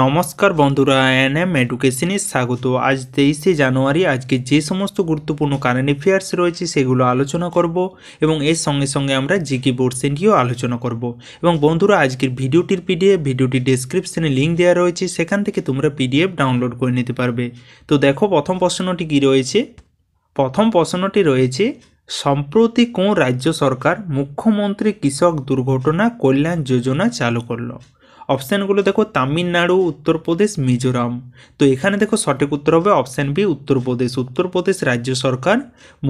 নমস্কার বন্ধুরা N M এডুকেশনে স্বাগত আজ তেইশে জানুয়ারি আজকে যে সমস্ত গুরুত্বপূর্ণ কারেন্ট অ্যাফেয়ার্স রয়েছে সেগুলো আলোচনা করব এবং এর সঙ্গে সঙ্গে আমরা জিকে পোর্শন নিয়েও আলোচনা করব এবং বন্ধুরা আজকের ভিডিওটির পিডিএফ ভিডিওটি ডেসক্রিপশনে লিঙ্ক দেওয়া রয়েছে সেখান থেকে তোমরা পিডিএফ ডাউনলোড করে নিতে পারবে তো দেখো প্রথম প্রশ্নটি কি রয়েছে প্রথম প্রশ্নটি রয়েছে সম্প্রতি কোন রাজ্য সরকার মুখ্যমন্ত্রী কৃষক দুর্ঘটনা কল্যাণ যোজনা চালু করলো অপশানগুলো দেখো তামিলনাড়ু উত্তরপ্রদেশ মিজোরাম তো এখানে দেখো সঠিক উত্তর হবে অপশান বি উত্তরপ্রদেশ উত্তরপ্রদেশ রাজ্য সরকার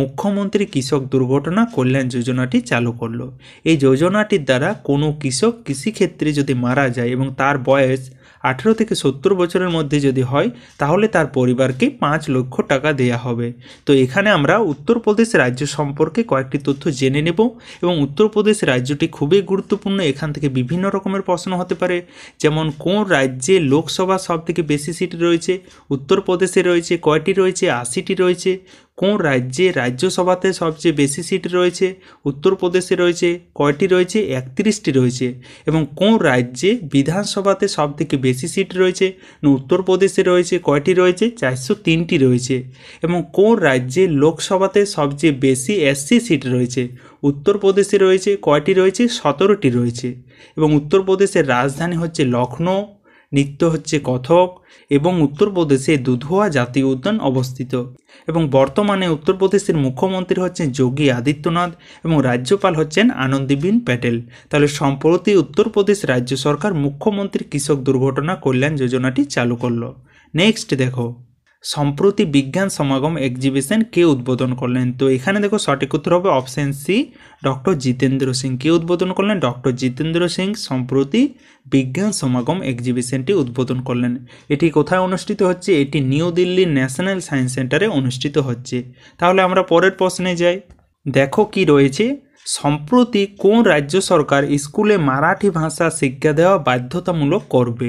মুখ্যমন্ত্রী কৃষক দুর্ঘটনা কল্যাণ যোজনাটি চালু করলো এই যোজনাটির দ্বারা কোনো কৃষক কৃষিক্ষেত্রে যদি মারা যায় এবং তার বয়স আঠেরো থেকে সত্তর বছরের মধ্যে যদি হয় তাহলে তার পরিবারকে পাঁচ লক্ষ টাকা দেয়া হবে তো এখানে আমরা উত্তরপ্রদেশ রাজ্য সম্পর্কে কয়েকটি তথ্য জেনে নেব এবং উত্তরপ্রদেশ রাজ্যটি খুবই গুরুত্বপূর্ণ এখান থেকে বিভিন্ন রকমের প্রশ্ন হতে পারে যেমন কোন রাজ্যে লোকসভা সব থেকে বেশি সিট রয়েছে উত্তরপ্রদেশে রয়েছে কয়টি রয়েছে আশিটি রয়েছে কোন রাজ্যে রাজ্যসভাতে সবচেয়ে বেশি সিট রয়েছে উত্তরপ্রদেশে রয়েছে কয়টি রয়েছে একত্রিশটি রয়েছে এবং কোন রাজ্যে বিধানসভাতে সব থেকে বেশি সিট রয়েছে উত্তরপ্রদেশে রয়েছে কয়টি রয়েছে চারশো তিনটি রয়েছে এবং কোন রাজ্যে লোকসভাতে সবচেয়ে বেশি এসসি সিট রয়েছে উত্তরপ্রদেশে রয়েছে কয়টি রয়েছে সতেরোটি রয়েছে এবং উত্তরপ্রদেশের রাজধানী হচ্ছে লখনৌ নৃত্য হচ্ছে কথক এবং উত্তরপ্রদেশে দুধোয়া জাতীয় উদ্যান অবস্থিত এবং বর্তমানে উত্তরপ্রদেশের মুখ্যমন্ত্রী হচ্ছেন যোগী আদিত্যনাথ এবং রাজ্যপাল হচ্ছেন আনন্দীবিন প্যাটেল তাহলে সম্প্রতি উত্তরপ্রদেশ রাজ্য সরকার মুখ্যমন্ত্রী কৃষক দুর্ঘটনা কল্যাণ যোজনাটি চালু করলো নেক্সট দেখো সম্প্রতি বিজ্ঞান সমাগম এক্সিবিশন কে উদ্বোধন করলেন তো এখানে দেখো সঠিক উত্তর হবে option C doctor Jitendra Singh কে উদ্বোধন করলেন ডক্টর জিতেন্দ্র সিং সম্প্রতি বিজ্ঞান সমাগম এক্সিবিশনটি উদ্বোধন করলেন এটি কোথায় অনুষ্ঠিত হচ্ছে এটি নিউ দিল্লির ন্যাশনাল সায়েন্স সেন্টারে অনুষ্ঠিত হচ্ছে তাহলে আমরা পরের প্রশ্নে যাই দেখো কি রয়েছে সম্প্রতি কোন রাজ্য সরকার স্কুলে মারাঠি ভাষা শিক্ষা দেওয়া বাধ্যতামূলক করবে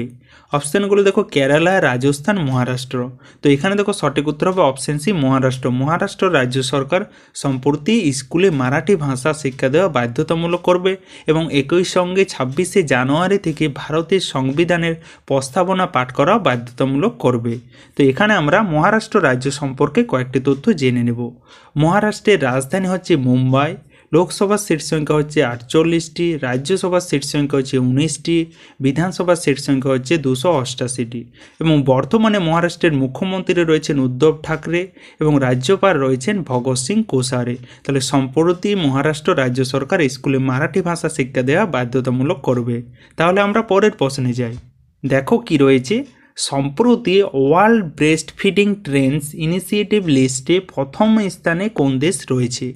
অপশানগুলো দেখো কেরালা রাজস্থান মহারাষ্ট্র তো এখানে দেখো সঠিক উত্তর হবে অপশান সি মহারাষ্ট্র মহারাষ্ট্র রাজ্য সরকার সম্প্রতি স্কুলে মারাঠি ভাষা শিক্ষা দেওয়া বাধ্যতামূলক করবে এবং একই সঙ্গে ছাব্বিশে জানুয়ারি থেকে ভারতের সংবিধানের প্রস্তাবনা পাঠ করা বাধ্যতামূলক করবে তো এখানে আমরা মহারাষ্ট্র রাজ্য সম্পর্কে কয়েকটি তথ্য জেনে নেব মহারাষ্ট্রের রাজধানী হচ্ছে মুম্বাই লোকসভার সিট সংখ্যা হচ্ছে আটচল্লিশটি রাজ্যসভার সিট সংখ্যা হচ্ছে উনিশটি বিধানসভার সিট সংখ্যা হচ্ছে দুশো অষ্টাশিটি এবং বর্তমানে মহারাষ্ট্রের মুখ্যমন্ত্রী রয়েছেন উদ্ধব ঠাকরে এবং রাজ্যপাল রয়েছেন ভগৎ সিং কোসারে তাহলে সম্প্রতি মহারাষ্ট্র রাজ্য সরকার স্কুলে মারাঠি ভাষা শিক্ষা দেওয়া বাধ্যতামূলক করবে তাহলে আমরা পরের প্রশ্নে যাই দেখো কি রয়েছে সম্প্রতি world breast feeding trends initiative লিস্টে প্রথম স্থানে কোন দেশ রয়েছে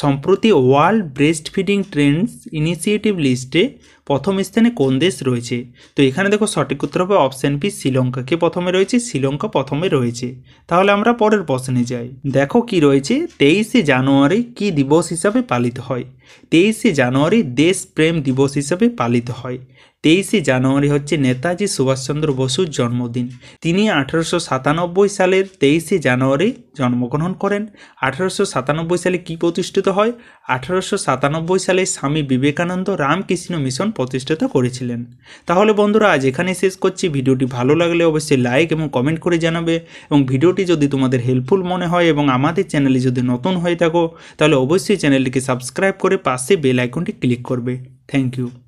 সম্প্রতি world breast feeding trends initiative লিস্টে প্রথম স্থানে কোন দেশ রয়েছে তো এখানে দেখো সঠিক উত্তর হবে অপশান পি শ্রীলঙ্কাকে প্রথমে রয়েছে শ্রীলঙ্কা প্রথমে রয়েছে তাহলে আমরা পরের প্রশ্নে যাই দেখো কি রয়েছে তেইশে জানুয়ারি কি দিবস হিসাবে পালিত হয় তেইশে জানুয়ারি দেশপ্রেম দিবস হিসাবে পালিত হয় তেইশে জানুয়ারি হচ্ছে নেতাজি সুভাষচন্দ্র বসুর জন্মদিন তিনি আঠারোশো সাতানব্বই সালের তেইশে জানুয়ারি জন্মগ্রহণ করেন আঠারোশো সাতানব্বই সালে কি প্রতিষ্ঠিত হয় আঠারোশো সাতানব্বই সালে স্বামী বিবেকানন্দ রামকৃষ্ণ মিশন প্রতিষ্ঠিত করেছিলেন তাহলে বন্ধুরা আজ এখানে শেষ করছি ভিডিওটি ভালো লাগলে অবশ্যই লাইক এবং কমেন্ট করে জানাবে এবং ভিডিওটি যদি তোমাদের হেল্পফুল মনে হয় এবং আমাদের চ্যানেলে যদি নতুন হয়ে থাকো তাহলে অবশ্যই চ্যানেলটিকে সাবস্ক্রাইব করে পাশে বেল আইকনটি ক্লিক করবে থ্যাংক ইউ